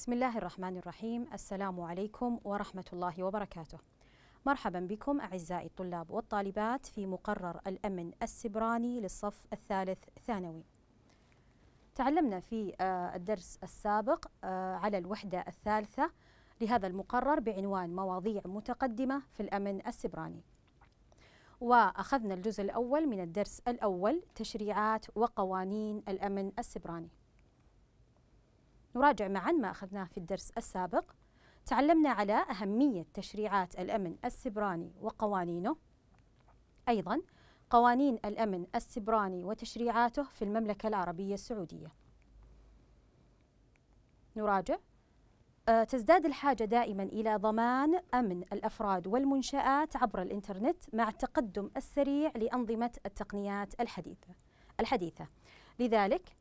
بسم الله الرحمن الرحيم السلام عليكم ورحمة الله وبركاته مرحبا بكم أعزائي الطلاب والطالبات في مقرر الأمن السبراني للصف الثالث ثانوي تعلمنا في آه، الدرس السابق آه، على الوحدة الثالثة لهذا المقرر بعنوان مواضيع متقدمة في الأمن السبراني وأخذنا الجزء الأول من الدرس الأول تشريعات وقوانين الأمن السبراني نراجع معا ما أخذناه في الدرس السابق تعلمنا على أهمية تشريعات الأمن السبراني وقوانينه أيضا قوانين الأمن السبراني وتشريعاته في المملكة العربية السعودية نراجع أه، تزداد الحاجة دائما إلى ضمان أمن الأفراد والمنشآت عبر الإنترنت مع التقدم السريع لأنظمة التقنيات الحديثة الحديثة لذلك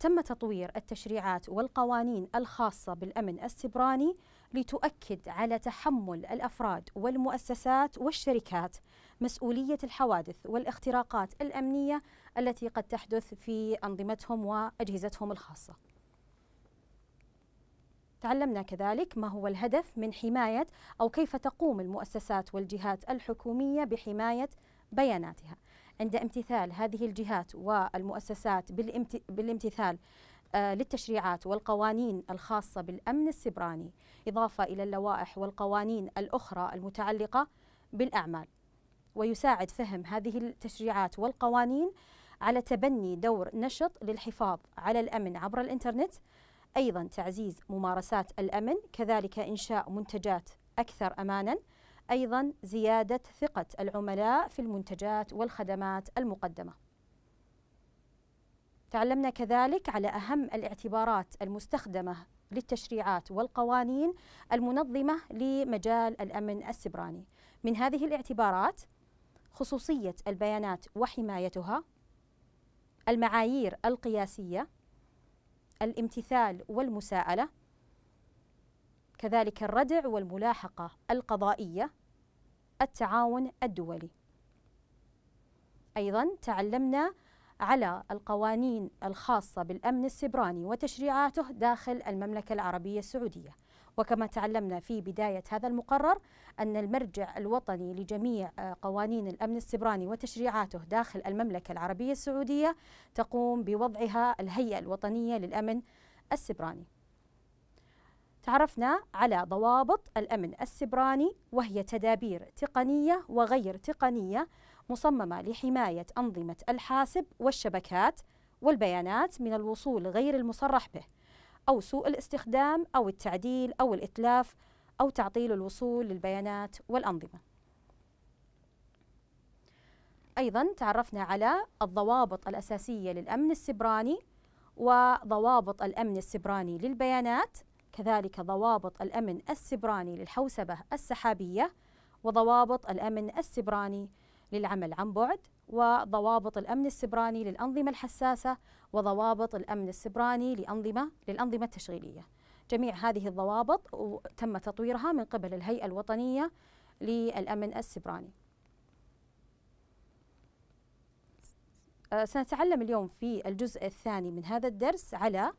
تم تطوير التشريعات والقوانين الخاصة بالأمن السبراني لتؤكد على تحمل الأفراد والمؤسسات والشركات مسؤولية الحوادث والاختراقات الأمنية التي قد تحدث في أنظمتهم وأجهزتهم الخاصة. تعلمنا كذلك ما هو الهدف من حماية أو كيف تقوم المؤسسات والجهات الحكومية بحماية بياناتها. عند امتثال هذه الجهات والمؤسسات بالامتثال آه، للتشريعات والقوانين الخاصة بالأمن السبراني إضافة إلى اللوائح والقوانين الأخرى المتعلقة بالأعمال ويساعد فهم هذه التشريعات والقوانين على تبني دور نشط للحفاظ على الأمن عبر الإنترنت أيضا تعزيز ممارسات الأمن كذلك إنشاء منتجات أكثر أمانا أيضا زيادة ثقة العملاء في المنتجات والخدمات المقدمة تعلمنا كذلك على أهم الاعتبارات المستخدمة للتشريعات والقوانين المنظمة لمجال الأمن السبراني من هذه الاعتبارات خصوصية البيانات وحمايتها المعايير القياسية الامتثال والمساءلة كذلك الردع والملاحقة القضائية التعاون الدولي أيضا تعلمنا على القوانين الخاصة بالأمن السبراني وتشريعاته داخل المملكة العربية السعودية وكما تعلمنا في بداية هذا المقرر أن المرجع الوطني لجميع آه، قوانين الأمن السبراني وتشريعاته داخل المملكة العربية السعودية تقوم بوضعها الهيئة الوطنية للأمن السبراني تعرفنا على ضوابط الأمن السبراني وهي تدابير تقنية وغير تقنية مصممة لحماية أنظمة الحاسب والشبكات والبيانات من الوصول غير المصرح به أو سوء الاستخدام أو التعديل أو الإتلاف أو تعطيل الوصول للبيانات والأنظمة. أيضا تعرفنا على الضوابط الأساسية للأمن السبراني وضوابط الأمن السبراني للبيانات كذلك ضوابط الأمن السبراني للحوسبة السحابية وضوابط الأمن السبراني للعمل عن بعد وضوابط الأمن السبراني للأنظمة الحساسة وضوابط الأمن السبراني لأنظمة للأنظمة التشغيلية جميع هذه الضوابط تم تطويرها من قبل الهيئة الوطنية للأمن السبراني آه، سنتعلم اليوم في الجزء الثاني من هذا الدرس على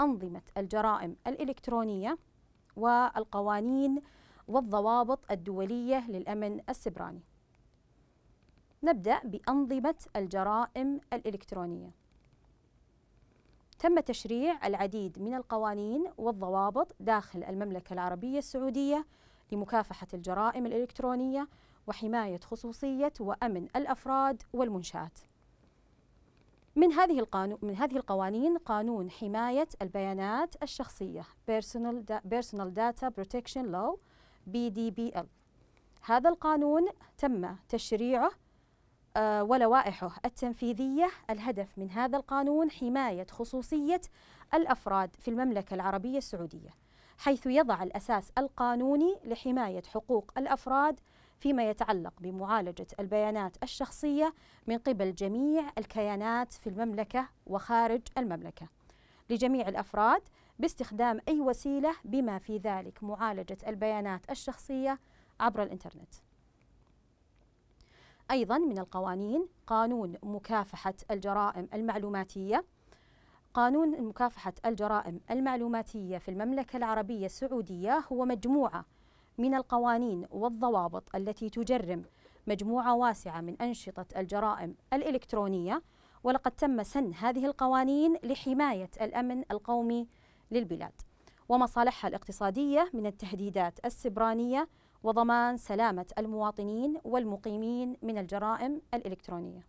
أنظمة الجرائم الإلكترونية والقوانين والضوابط الدولية للأمن السبراني. نبدأ بأنظمة الجرائم الإلكترونية. تم تشريع العديد من القوانين والضوابط داخل المملكة العربية السعودية لمكافحة الجرائم الإلكترونية وحماية خصوصية وأمن الأفراد والمنشآت. من هذه القانون من هذه القوانين قانون حماية البيانات الشخصية Personal, da Personal Data Protection Law BDPL هذا القانون تم تشريعه آه، ولوائحه التنفيذية الهدف من هذا القانون حماية خصوصية الأفراد في المملكة العربية السعودية حيث يضع الأساس القانوني لحماية حقوق الأفراد فيما يتعلق بمعالجة البيانات الشخصية من قبل جميع الكيانات في المملكة وخارج المملكة لجميع الأفراد باستخدام أي وسيلة بما في ذلك معالجة البيانات الشخصية عبر الإنترنت. أيضا من القوانين قانون مكافحة الجرائم المعلوماتية قانون مكافحة الجرائم المعلوماتية في المملكة العربية السعودية هو مجموعة من القوانين والضوابط التي تجرم مجموعة واسعة من أنشطة الجرائم الإلكترونية ولقد تم سن هذه القوانين لحماية الأمن القومي للبلاد ومصالحها الاقتصادية من التهديدات السبرانية وضمان سلامة المواطنين والمقيمين من الجرائم الإلكترونية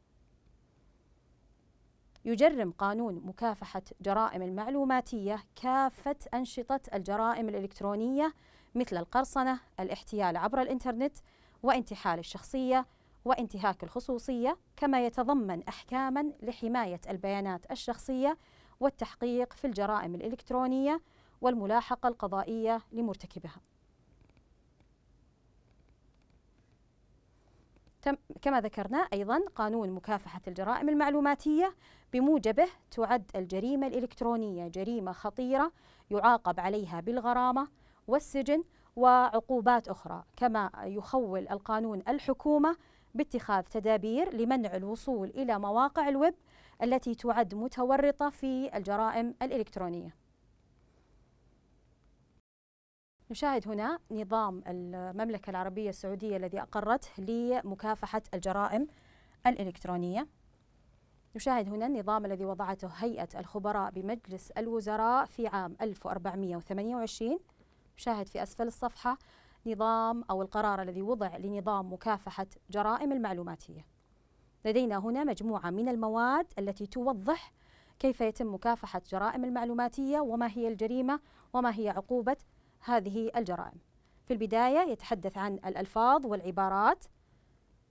يجرم قانون مكافحة جرائم المعلوماتية كافة أنشطة الجرائم الإلكترونية مثل القرصنة، الاحتيال عبر الإنترنت، وانتحال الشخصية، وانتهاك الخصوصية، كما يتضمن أحكاما لحماية البيانات الشخصية والتحقيق في الجرائم الإلكترونية والملاحقة القضائية لمرتكبها. كما ذكرنا أيضا قانون مكافحة الجرائم المعلوماتية بموجبه تعد الجريمة الإلكترونية جريمة خطيرة يعاقب عليها بالغرامة والسجن وعقوبات أخرى كما يخول القانون الحكومة باتخاذ تدابير لمنع الوصول إلى مواقع الويب التي تعد متورطة في الجرائم الإلكترونية نشاهد هنا نظام المملكة العربية السعودية الذي أقرته لمكافحة الجرائم الإلكترونية نشاهد هنا النظام الذي وضعته هيئة الخبراء بمجلس الوزراء في عام 1428 شاهد في أسفل الصفحة نظام أو القرار الذي وضع لنظام مكافحة جرائم المعلوماتية لدينا هنا مجموعة من المواد التي توضح كيف يتم مكافحة جرائم المعلوماتية وما هي الجريمة وما هي عقوبة هذه الجرائم في البداية يتحدث عن الألفاظ والعبارات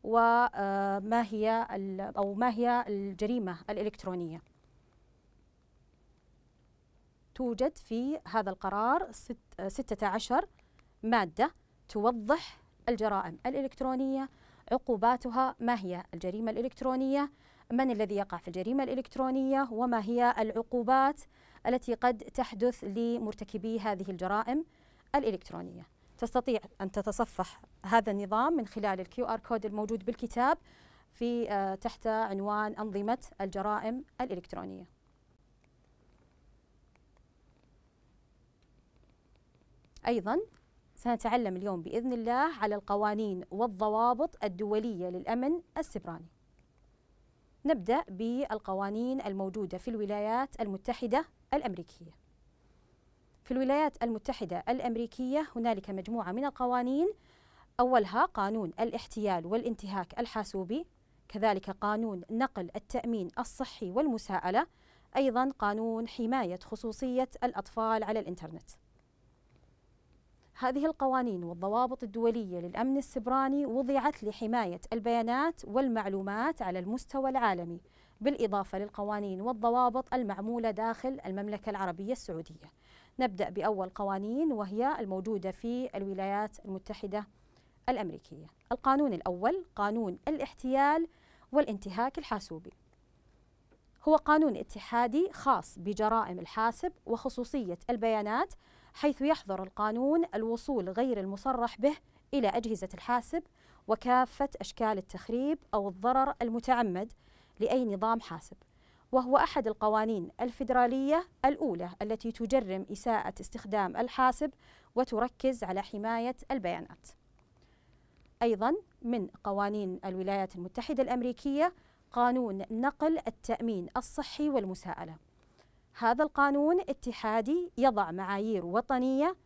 وما آه، هي أو ما هي الجريمة الإلكترونية توجد في هذا القرار 16 آه، مادة توضح الجرائم الإلكترونية عقوباتها ما هي الجريمة الإلكترونية من الذي يقع في الجريمة الإلكترونية وما هي العقوبات التي قد تحدث لمرتكبي هذه الجرائم الإلكترونية تستطيع أن تتصفح هذا النظام من خلال الكيو آر كود الموجود بالكتاب في آه، تحت عنوان أنظمة الجرائم الإلكترونية أيضا سنتعلم اليوم بإذن الله على القوانين والضوابط الدولية للأمن السبراني نبدأ بالقوانين الموجودة في الولايات المتحدة الأمريكية في الولايات المتحدة الأمريكية هنالك مجموعة من القوانين أولها قانون الاحتيال والانتهاك الحاسوبي كذلك قانون نقل التأمين الصحي والمساءلة أيضا قانون حماية خصوصية الأطفال على الإنترنت هذه القوانين والضوابط الدولية للأمن السبراني وضعت لحماية البيانات والمعلومات على المستوى العالمي بالإضافة للقوانين والضوابط المعمولة داخل المملكة العربية السعودية نبدأ بأول قوانين وهي الموجودة في الولايات المتحدة الأمريكية القانون الأول قانون الاحتيال والانتهاك الحاسوبي هو قانون اتحادي خاص بجرائم الحاسب وخصوصية البيانات حيث يحظر القانون الوصول غير المصرح به إلى أجهزة الحاسب وكافة أشكال التخريب أو الضرر المتعمد لأي نظام حاسب وهو أحد القوانين الفيدرالية الأولى التي تجرم إساءة استخدام الحاسب وتركز على حماية البيانات. أيضا من قوانين الولايات المتحدة الأمريكية قانون نقل التأمين الصحي والمساءلة هذا القانون اتحادي يضع معايير وطنية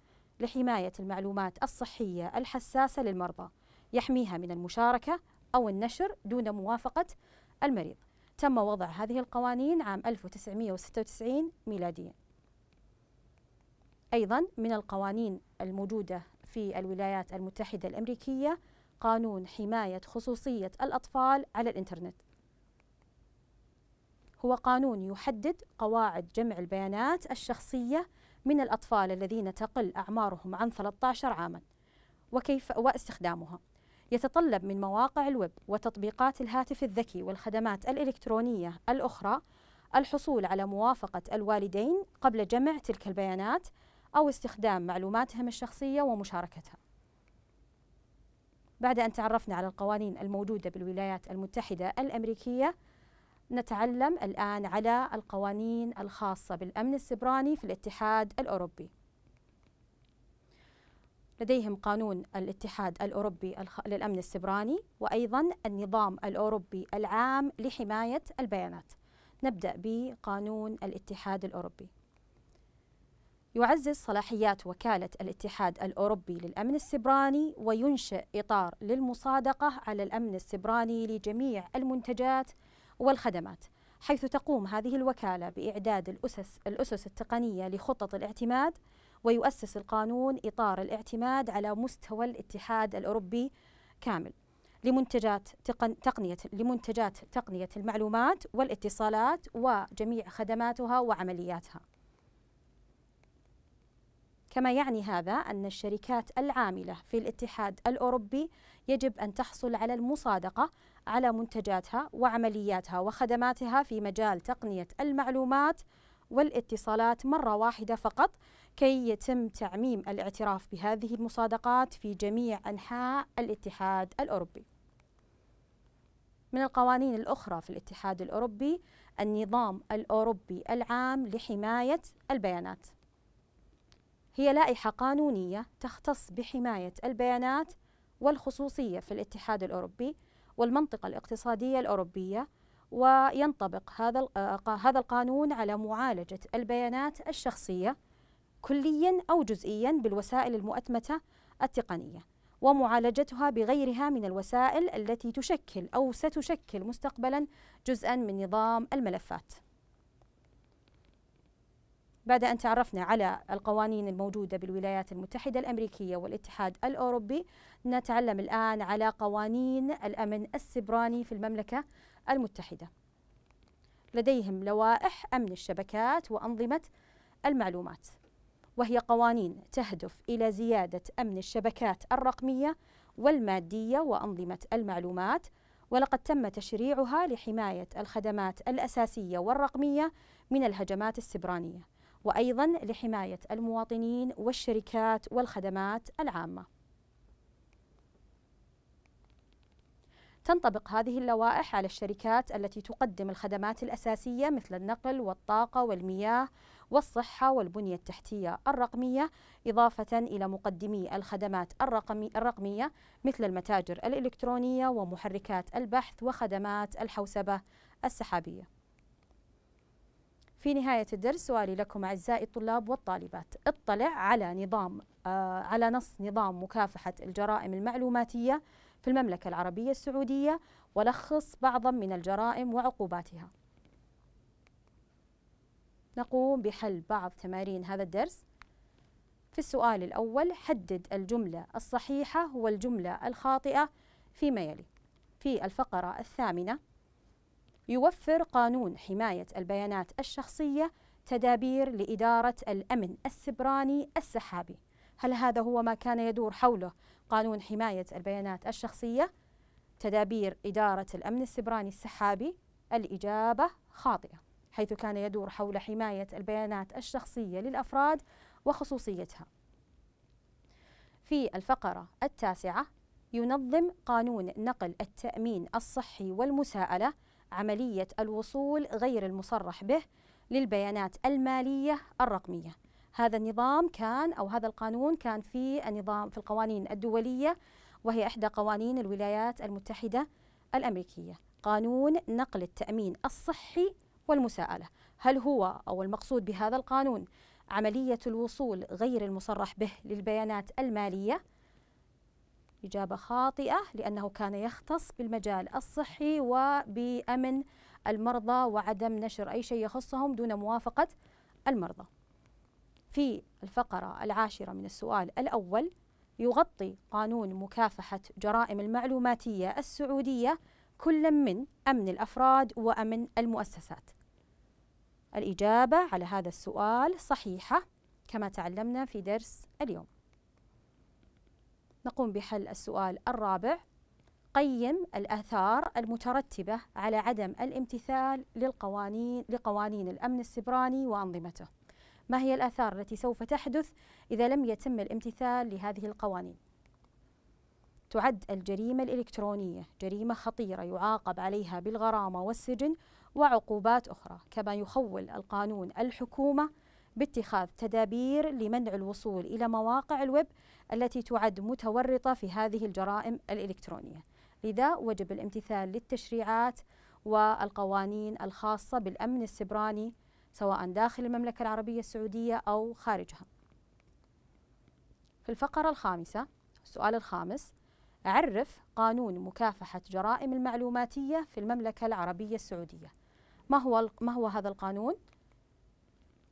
لحماية المعلومات الصحية الحساسة للمرضى يحميها من المشاركة أو النشر دون موافقة المريض تم وضع هذه القوانين عام 1996 ميلاديا أيضا من القوانين الموجودة في الولايات المتحدة الأمريكية قانون حماية خصوصية الأطفال على الإنترنت هو قانون يحدد قواعد جمع البيانات الشخصية من الأطفال الذين تقل أعمارهم عن 13 عاما وكيف واستخدامها يتطلب من مواقع الويب وتطبيقات الهاتف الذكي والخدمات الإلكترونية الأخرى الحصول على موافقة الوالدين قبل جمع تلك البيانات أو استخدام معلوماتهم الشخصية ومشاركتها. بعد أن تعرفنا على القوانين الموجودة بالولايات المتحدة الأمريكية نتعلم الآن على القوانين الخاصة بالأمن السبراني في الاتحاد الأوروبي لديهم قانون الاتحاد الأوروبي للأمن السبراني وأيضا النظام الأوروبي العام لحماية البيانات نبدأ بقانون الاتحاد الأوروبي يعزز صلاحيات وكالة الاتحاد الأوروبي للأمن السبراني وينشئ إطار للمصادقة على الأمن السبراني لجميع المنتجات والخدمات حيث تقوم هذه الوكالة بإعداد الأسس, الأسس التقنية لخطط الاعتماد ويؤسس القانون إطار الاعتماد على مستوى الاتحاد الأوروبي كامل لمنتجات تقن تقنية لمنتجات تقنية المعلومات والاتصالات وجميع خدماتها وعملياتها كما يعني هذا أن الشركات العاملة في الاتحاد الأوروبي يجب أن تحصل على المصادقة على منتجاتها وعملياتها وخدماتها في مجال تقنية المعلومات والاتصالات مرة واحدة فقط كي يتم تعميم الاعتراف بهذه المصادقات في جميع أنحاء الاتحاد الأوروبي. من القوانين الأخرى في الاتحاد الأوروبي النظام الأوروبي العام لحماية البيانات. هي لائحة قانونية تختص بحماية البيانات والخصوصية في الاتحاد الأوروبي والمنطقة الاقتصادية الأوروبية وينطبق هذا آه، آه، هذا القانون على معالجة البيانات الشخصية كليا أو جزئيا بالوسائل المؤتمتة التقنية ومعالجتها بغيرها من الوسائل التي تشكل أو ستشكل مستقبلا جزءا من نظام الملفات بعد أن تعرفنا على القوانين الموجودة بالولايات المتحدة الأمريكية والاتحاد الأوروبي نتعلم الآن على قوانين الأمن السبراني في المملكة المتحدة لديهم لوائح أمن الشبكات وأنظمة المعلومات وهي قوانين تهدف إلى زيادة أمن الشبكات الرقمية والمادية وأنظمة المعلومات ولقد تم تشريعها لحماية الخدمات الأساسية والرقمية من الهجمات السبرانية وأيضا لحماية المواطنين والشركات والخدمات العامة تنطبق هذه اللوائح على الشركات التي تقدم الخدمات الأساسية مثل النقل والطاقة والمياه والصحة والبنية التحتية الرقمية إضافة إلى مقدمي الخدمات الرقمي الرقمية مثل المتاجر الإلكترونية ومحركات البحث وخدمات الحوسبة السحابية في نهاية الدرس سؤالي لكم أعزائي الطلاب والطالبات اطلع على نظام آه على نص نظام مكافحة الجرائم المعلوماتية في المملكة العربية السعودية ولخص بعضا من الجرائم وعقوباتها نقوم بحل بعض تمارين هذا الدرس في السؤال الأول حدد الجملة الصحيحة والجملة الخاطئة فيما يلي في الفقرة الثامنة يوفر قانون حماية البيانات الشخصية تدابير لإدارة الأمن السبراني السحابي هل هذا هو ما كان يدور حوله قانون حماية البيانات الشخصية؟ تدابير إدارة الأمن السبراني السحابي الإجابة خاطئة حيث كان يدور حول حماية البيانات الشخصية للأفراد وخصوصيتها في الفقرة التاسعة ينظم قانون نقل التأمين الصحي والمساءلة عملية الوصول غير المصرح به للبيانات المالية الرقمية هذا النظام كان أو هذا القانون كان في النظام في القوانين الدولية وهي إحدى قوانين الولايات المتحدة الأمريكية قانون نقل التأمين الصحي والمساءلة هل هو أو المقصود بهذا القانون عملية الوصول غير المصرح به للبيانات المالية إجابة خاطئة لأنه كان يختص بالمجال الصحي وبأمن المرضى وعدم نشر أي شيء يخصهم دون موافقة المرضى في الفقرة العاشرة من السؤال الأول يغطي قانون مكافحة جرائم المعلوماتية السعودية كل من أمن الأفراد وأمن المؤسسات الإجابة على هذا السؤال صحيحة كما تعلمنا في درس اليوم نقوم بحل السؤال الرابع قيم الآثار المترتبة على عدم الامتثال للقوانين لقوانين الأمن السبراني وأنظمته ما هي الآثار التي سوف تحدث إذا لم يتم الامتثال لهذه القوانين تعد الجريمة الإلكترونية جريمة خطيرة يعاقب عليها بالغرامة والسجن وعقوبات أخرى كما يخول القانون الحكومة باتخاذ تدابير لمنع الوصول إلى مواقع الويب التي تعد متورطة في هذه الجرائم الإلكترونية لذا وجب الامتثال للتشريعات والقوانين الخاصة بالأمن السبراني سواء داخل المملكة العربية السعودية أو خارجها في الفقرة الخامسة السؤال الخامس عرف قانون مكافحة جرائم المعلوماتية في المملكة العربية السعودية ما هو, ما هو هذا القانون؟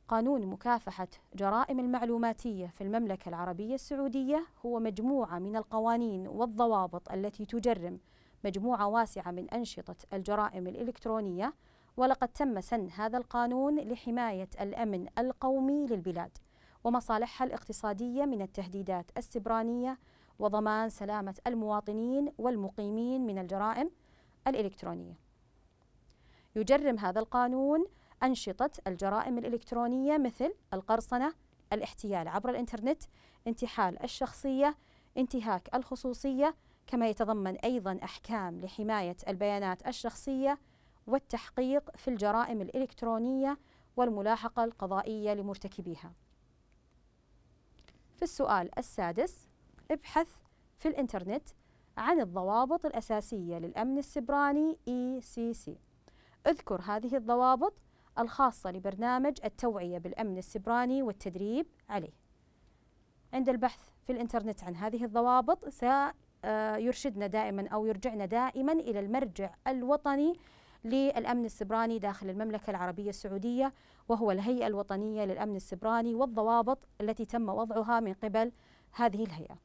قانون مكافحة جرائم المعلوماتية في المملكة العربية السعودية هو مجموعة من القوانين والضوابط التي تجرم مجموعة واسعة من أنشطة الجرائم الإلكترونية ولقد تم سن هذا القانون لحماية الأمن القومي للبلاد ومصالحها الاقتصادية من التهديدات السبرانية وضمان سلامة المواطنين والمقيمين من الجرائم الإلكترونية. يجرم هذا القانون أنشطة الجرائم الإلكترونية مثل القرصنة، الاحتيال عبر الإنترنت، انتحال الشخصية، انتهاك الخصوصية، كما يتضمن أيضا أحكام لحماية البيانات الشخصية والتحقيق في الجرائم الإلكترونية والملاحقة القضائية لمرتكبيها. في السؤال السادس ابحث في الإنترنت عن الضوابط الأساسية للأمن السبراني ECC اذكر هذه الضوابط الخاصة لبرنامج التوعية بالأمن السبراني والتدريب عليه عند البحث في الإنترنت عن هذه الضوابط سيرشدنا آه، دائما أو يرجعنا دائما إلى المرجع الوطني للأمن السبراني داخل المملكة العربية السعودية وهو الهيئة الوطنية للأمن السبراني والضوابط التي تم وضعها من قبل هذه الهيئة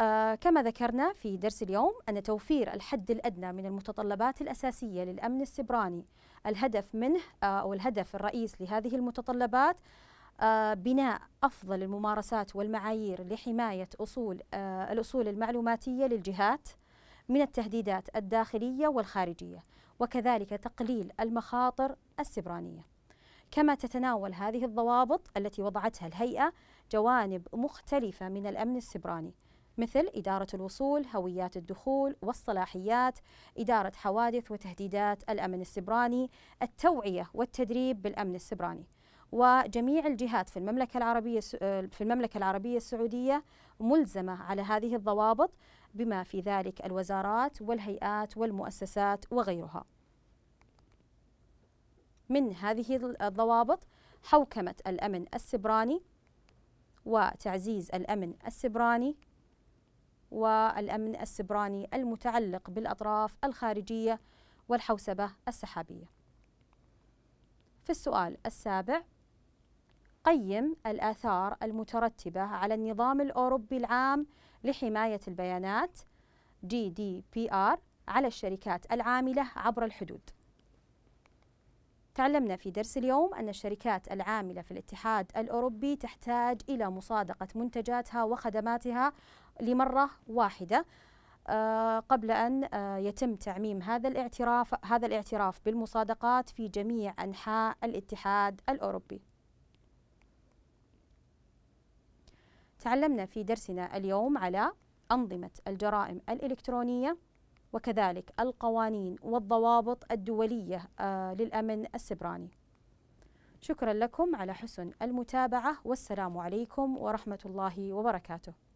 آه، كما ذكرنا في درس اليوم أن توفير الحد الأدنى من المتطلبات الأساسية للأمن السبراني الهدف منه آه، أو الهدف الرئيس لهذه المتطلبات آه، بناء أفضل الممارسات والمعايير لحماية أصول آه، الأصول المعلوماتية للجهات من التهديدات الداخلية والخارجية وكذلك تقليل المخاطر السبرانية كما تتناول هذه الضوابط التي وضعتها الهيئة جوانب مختلفة من الأمن السبراني مثل إدارة الوصول، هويات الدخول والصلاحيات، إدارة حوادث وتهديدات الأمن السبراني، التوعية والتدريب بالأمن السبراني. وجميع الجهات في المملكة العربية آه، في المملكة العربية السعودية ملزمة على هذه الضوابط بما في ذلك الوزارات والهيئات والمؤسسات وغيرها. من هذه الضوابط حوكمة الأمن السبراني وتعزيز الأمن السبراني والأمن السبراني المتعلق بالأطراف الخارجية والحوسبة السحابية في السؤال السابع قيم الآثار المترتبة على النظام الأوروبي العام لحماية البيانات GDPR على الشركات العاملة عبر الحدود تعلمنا في درس اليوم أن الشركات العاملة في الاتحاد الأوروبي تحتاج إلى مصادقة منتجاتها وخدماتها لمرة واحدة آه، قبل أن آه، يتم تعميم هذا الاعتراف هذا الاعتراف بالمصادقات في جميع أنحاء الاتحاد الأوروبي. تعلمنا في درسنا اليوم على أنظمة الجرائم الإلكترونية وكذلك القوانين والضوابط الدولية آه، للأمن السبراني. شكرا لكم على حسن المتابعة والسلام عليكم ورحمة الله وبركاته.